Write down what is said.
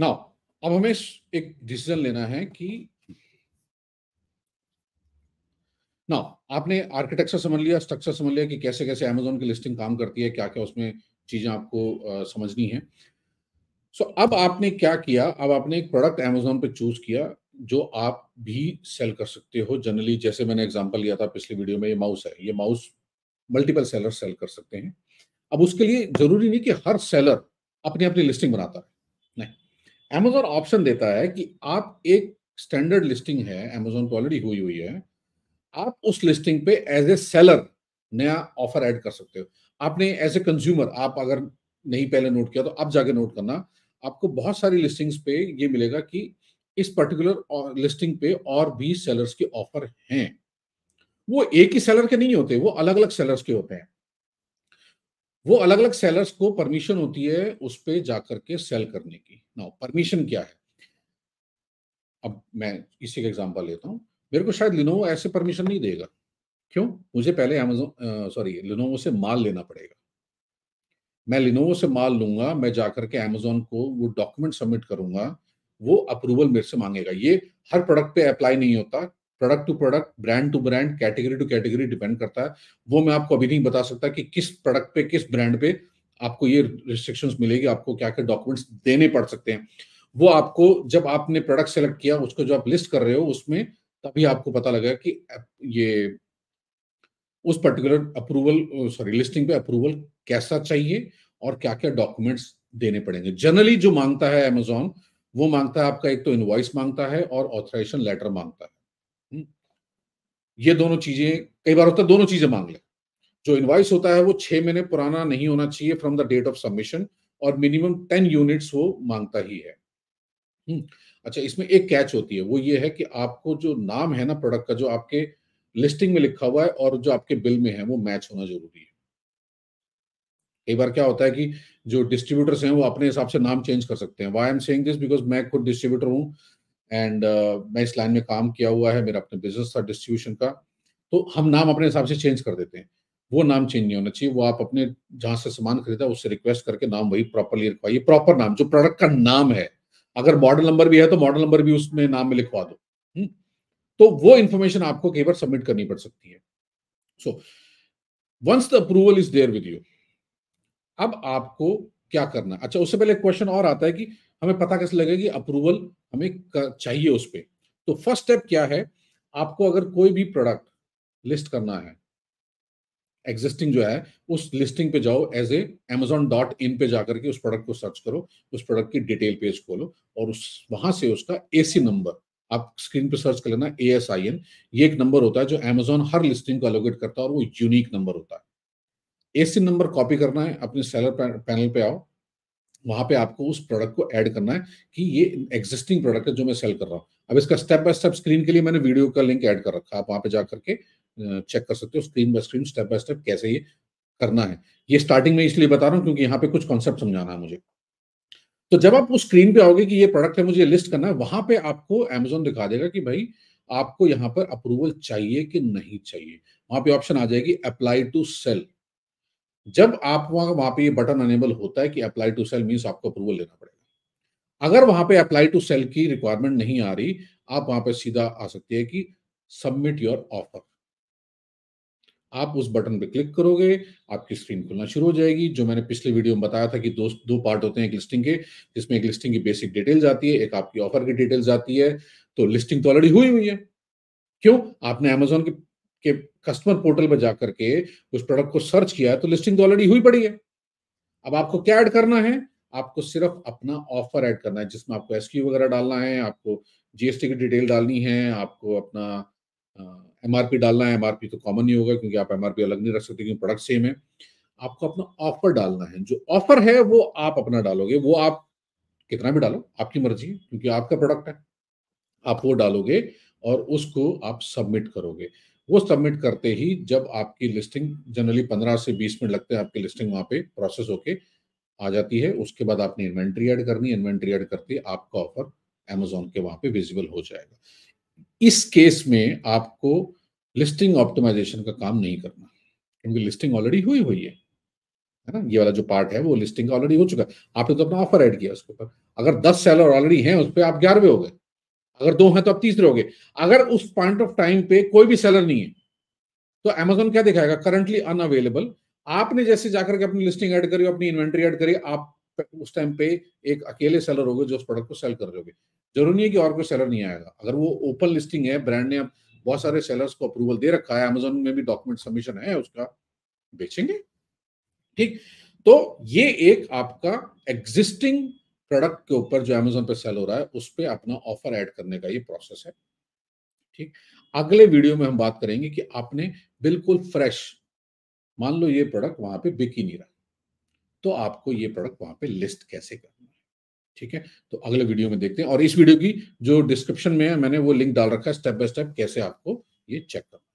Now अब हमें एक डिसीजन लेना है कि ना आपने आर्किटेक्चर समझ लिया स्ट्रक्चर समझ लिया कि कैसे कैसे अमेजोन की लिस्टिंग काम करती है क्या क्या उसमें चीज़ें आपको आ, समझनी है सो so, अब आपने क्या किया अब आपने एक प्रोडक्ट अमेजोन पे चूज किया जो आप भी सेल कर सकते हो जनरली जैसे मैंने एग्जांपल लिया था पिछले वीडियो में ये माउस है ये माउस मल्टीपल सेलर सेल कर सकते हैं अब उसके लिए जरूरी नहीं कि हर सेलर अपनी अपनी लिस्टिंग बनाता है एमेजोन ऑप्शन देता है कि आप एक स्टैंडर्ड लिस्टिंग है एमेजोन को ऑलरेडी हुई हुई है आप उस लिस्टिंग पे एज ए सेलर नया ऑफर ऐड कर सकते हो आपने एज ए कंज्यूमर आप अगर नहीं पहले नोट किया तो आप जाके नोट करना आपको बहुत सारी लिस्टिंग्स पे ये मिलेगा कि इस पर्टिकुलर लिस्टिंग पे और भी सेलर्स के ऑफर हैं वो एक ही सेलर के नहीं होते वो अलग अलग सेलर्स के होते हैं वो अलग अलग सेलर्स को परमिशन होती है उस पर जाकर के सेल करने की ना परमिशन क्या है अब मैं इसी का एग्जाम्पल लेता हूँ मेरे को शायद लिनोवो ऐसे परमिशन नहीं देगा क्यों मुझे पहले अमेजोन सॉरी लिनोवो से माल लेना पड़ेगा मैं लिनोवो से माल लूंगा मैं जाकर के अमेजोन को वो डॉक्यूमेंट सबमिट करूंगा वो अप्रूवल मेरे से मांगेगा ये हर प्रोडक्ट पे अप्लाई नहीं होता product to product brand to brand category to category depend करता है वो मैं आपको अभी नहीं बता सकता कि किस प्रोडक्ट पे किस ब्रांड पे आपको ये रिस्ट्रिक्शंस मिलेगी आपको क्या क्या डॉक्यूमेंट्स देने पड़ सकते हैं वो आपको जब आपने प्रोडक्ट सेलेक्ट किया उसको जो आप लिस्ट कर रहे हो उसमें तभी आपको पता लगा कि ये उस पर्टिकुलर अप्रूवल सॉरी लिस्टिंग पे अप्रूवल कैसा चाहिए और क्या क्या डॉक्यूमेंट्स देने पड़ेंगे जनरली जो मांगता है अमेजोन वो मांगता है आपका एक तो इन्वाइस मांगता है और ऑथराइजेशन लेटर मांगता है ये दोनों चीजें कई बार होता है दोनों चीजें मांग लें जो इनवाइस होता है वो छह महीने पुराना नहीं होना चाहिए from the date of submission और मिनिमम टेन यूनिट्स वो मांगता ही है हम्म, अच्छा इसमें एक कैच होती है वो ये है कि आपको जो नाम है ना प्रोडक्ट का जो आपके लिस्टिंग में लिखा हुआ है और जो आपके बिल में है वो मैच होना जरूरी है कई बार क्या होता है कि जो डिस्ट्रीब्यूटर्स हैं वो अपने हिसाब से नाम चेंज कर सकते हैं why am saying this because मैं खुद डिस्ट्रीब्यूटर हूँ एंड uh, मैं इस लाइन में काम किया हुआ है मेरा अपना बिजनेस था डिस्ट्रीब्यूशन का तो हम नाम अपने हिसाब से चेंज कर देते हैं वो नाम चेंज नहीं होना चाहिए वो आप अपने जहाँ से सामान खरीदा उससे रिक्वेस्ट करके नाम वही प्रॉपरली लिखवाइए प्रॉपर नाम जो प्रोडक्ट का नाम है अगर मॉडल नंबर भी है तो मॉडल नंबर भी उसमें नाम में लिखवा दो हम्म। तो वो इन्फॉर्मेशन आपको कई बार सबमिट करनी पड़ सकती है so once the approval is there with you अब आपको क्या करना है अच्छा उससे पहले क्वेश्चन और आता है कि हमें पता कैसे लगेगा कि अप्रूवल हमें चाहिए उस पर तो फर्स्ट स्टेप क्या है आपको अगर कोई भी प्रोडक्ट लिस्ट करना है एग्जिस्टिंग जो है उस लिस्टिंग पे जाओ as a Amazon dot in पे जाकर के उस प्रोडक्ट को सर्च करो उस प्रोडक्ट की डिटेल पेज खोलो और उस वहां से उसका एसी नंबर आप स्क्रीन पे सर्च कर लेना ए एस आई एन ये एक नंबर होता है जो एमेजोन हर लिस्टिंग को एलोकेट करता है और वो यूनिक नंबर होता है ए सी नंबर कॉपी करना है अपने सेलर पैनल पे आओ वहां पे आपको उस प्रोडक्ट को ऐड करना है कि ये एग्जिस्टिंग प्रोडक्ट है जो मैं सेल कर रहा हूँ अब इसका स्टेप बाय स्टेप स्क्रीन के लिए मैंने वीडियो का लिंक ऐड कर रखा है आप वहां पे जा करके चेक कर सकते हो screen by screen step by step कैसे ये करना है ये स्टार्टिंग में इसलिए बता रहा हूँ क्योंकि यहाँ पे कुछ कॉन्सेप्ट समझाना है मुझे तो जब आप उस स्क्रीन पे आओगे कि ये प्रोडक्ट है मुझे लिस्ट करना है वहां पे आपको एमेजोन दिखा देगा कि भाई आपको यहाँ पर अप्रूवल चाहिए कि नहीं चाहिए वहां पे ऑप्शन आ जाएगी अप्लाई टू सेल जब आप वहां पे ये बटन अनेबल होता है कि अप्लाई टू सेल मीन्स आपको अप्रूवल लेना पड़ेगा अगर वहां पे अप्लाई टू सेल की रिक्वायरमेंट नहीं आ रही आप वहां पे सीधा आ सकती है कि सबमिट योर ऑफर आप उस बटन पे क्लिक करोगे आपकी स्क्रीन खुलना शुरू हो जाएगी जो मैंने पिछले वीडियो में बताया था कि दो दो पार्ट होते हैं एक लिस्टिंग के जिसमें एक लिस्टिंग की बेसिक डिटेल्स आती है एक आपकी ऑफर की डिटेल्स आती है तो लिस्टिंग तो ऑलरेडी हुई हुई है क्यों आपने अमेजोन के, के कस्टमर पोर्टल पर जाकर के उस प्रोडक्ट को सर्च किया है तो लिस्टिंग तो ऑलरेडी हुई पड़ी है अब आपको क्या ऐड करना है आपको सिर्फ अपना ऑफर ऐड करना है जिसमें आपको एसक्यू वगैरह डालना है आपको जीएसटी की डिटेल डालनी है आपको अपना एमआरपी डालना है एमआरपी तो कॉमन नहीं होगा क्योंकि आप एमआरपी अलग नहीं रख सकते क्योंकि प्रोडक्ट सेम है आपको अपना ऑफर डालना है जो ऑफर है वो आप अपना डालोगे वो आप कितना भी डालो आपकी मर्जी है क्योंकि आपका प्रोडक्ट है आप वो डालोगे और उसको आप सबमिट करोगे वो सबमिट करते ही जब आपकी लिस्टिंग जनरली 15 से 20 मिनट लगते हैं आपकी लिस्टिंग वहां पे प्रोसेस होके आ जाती है उसके बाद आपने इन्वेंट्री ऐड करनी इन्वेंट्री ऐड करते आपका ऑफर एमेजोन के वहां पे विजिबल हो जाएगा इस केस में आपको लिस्टिंग ऑप्टिमाइजेशन का काम नहीं करना क्योंकि लिस्टिंग ऑलरेडी हुई हुई है है ना ये वाला जो पार्ट है वो लिस्टिंग का ऑलरेडी हो चुका है आपने तो अपना ऑफर ऐड किया उसके ऊपर अगर दस सेलर ऑलरेडी हैं उस पर आप ग्यारहवें हो गए अगर दो हैं तो आप तीसरे हो गए अगर उस पॉइंट ऑफ टाइम पे कोई भी सेलर नहीं है तो अमेजोन क्या दिखाएगा करंटली अन अवेलेबल आपने जैसे जाकर के अपनी लिस्टिंग ऐड करी अपनी इन्वेंट्री ऐड करी आप उस टाइम पे एक अकेले सेलर गए जो उस प्रोडक्ट को सेल कर रहे जरूरी नहीं है कि और कोई सेलर नहीं आएगा अगर वो ओपन लिस्टिंग है ब्रांड ने बहुत सारे सेलर्स को अप्रूवल दे रखा है अमेजोन में भी डॉक्यूमेंट सबमिशन है उसका बेचेंगे ठीक तो ये एक आपका एग्जिस्टिंग प्रोडक्ट के ऊपर जो अमेजोन पे सेल हो रहा है उस पर अपना ऑफर ऐड करने का ये प्रोसेस है ठीक अगले वीडियो में हम बात करेंगे कि आपने बिल्कुल फ्रेश मान लो ये प्रोडक्ट वहां पे बिक ही नहीं रहा तो आपको ये प्रोडक्ट वहां पे लिस्ट कैसे करना है ठीक है तो अगले वीडियो में देखते हैं और इस वीडियो की जो डिस्क्रिप्शन में है मैंने वो लिंक डाल रखा है स्टेप बाय स्टेप कैसे आपको ये चेक करना